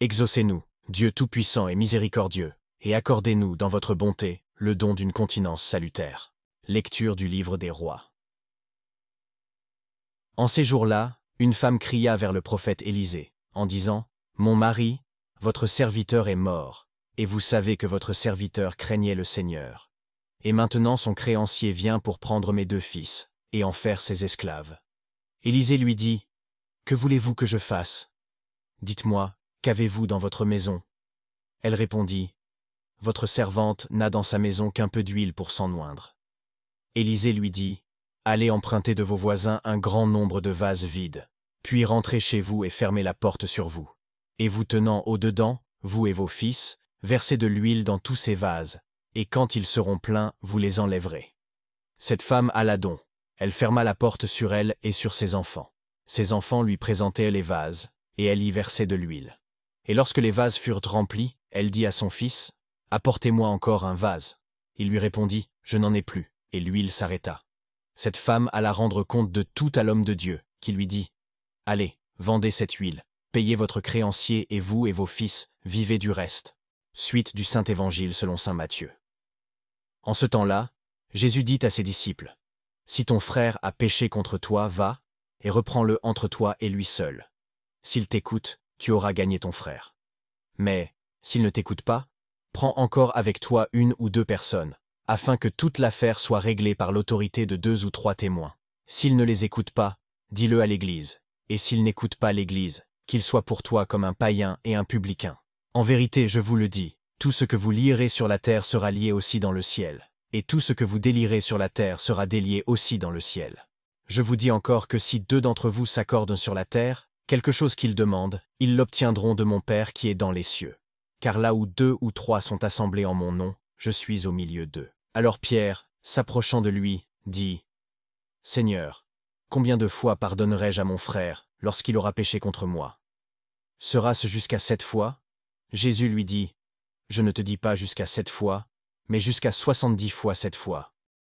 Exaucez-nous, Dieu Tout-Puissant et Miséricordieux, et accordez-nous dans votre bonté le don d'une continence salutaire. Lecture du livre des rois. En ces jours-là, une femme cria vers le prophète Élisée, en disant, Mon mari, votre serviteur est mort, et vous savez que votre serviteur craignait le Seigneur. Et maintenant son créancier vient pour prendre mes deux fils, et en faire ses esclaves. Élisée lui dit, Que voulez-vous que je fasse Dites-moi, Qu'avez-vous dans votre maison Elle répondit, Votre servante n'a dans sa maison qu'un peu d'huile pour s'en noindre. » Élisée lui dit, Allez emprunter de vos voisins un grand nombre de vases vides, puis rentrez chez vous et fermez la porte sur vous. Et vous tenant au-dedans, vous et vos fils, versez de l'huile dans tous ces vases, et quand ils seront pleins, vous les enlèverez. Cette femme alla donc. Elle ferma la porte sur elle et sur ses enfants. Ses enfants lui présentaient les vases, et elle y versait de l'huile. Et lorsque les vases furent remplis, elle dit à son fils, Apportez-moi encore un vase. Il lui répondit, Je n'en ai plus, et l'huile s'arrêta. Cette femme alla rendre compte de tout à l'homme de Dieu, qui lui dit, Allez, vendez cette huile, payez votre créancier et vous et vos fils, vivez du reste. Suite du Saint Évangile selon Saint Matthieu. En ce temps-là, Jésus dit à ses disciples, Si ton frère a péché contre toi, va, et reprends-le entre toi et lui seul. S'il t'écoute, tu auras gagné ton frère. Mais, s'il ne t'écoute pas, prends encore avec toi une ou deux personnes, afin que toute l'affaire soit réglée par l'autorité de deux ou trois témoins. S'il ne les écoute pas, dis-le à l'Église, et s'il n'écoute pas l'Église, qu'il soit pour toi comme un païen et un publicain. En vérité, je vous le dis, tout ce que vous lierez sur la terre sera lié aussi dans le ciel, et tout ce que vous délirez sur la terre sera délié aussi dans le ciel. Je vous dis encore que si deux d'entre vous s'accordent sur la terre, Quelque chose qu'ils demandent, ils l'obtiendront de mon Père qui est dans les cieux. Car là où deux ou trois sont assemblés en mon nom, je suis au milieu d'eux. Alors Pierre, s'approchant de lui, dit, Seigneur, combien de fois pardonnerai-je à mon frère lorsqu'il aura péché contre moi Sera-ce jusqu'à sept fois Jésus lui dit, Je ne te dis pas jusqu'à sept fois, mais jusqu'à soixante-dix fois sept fois.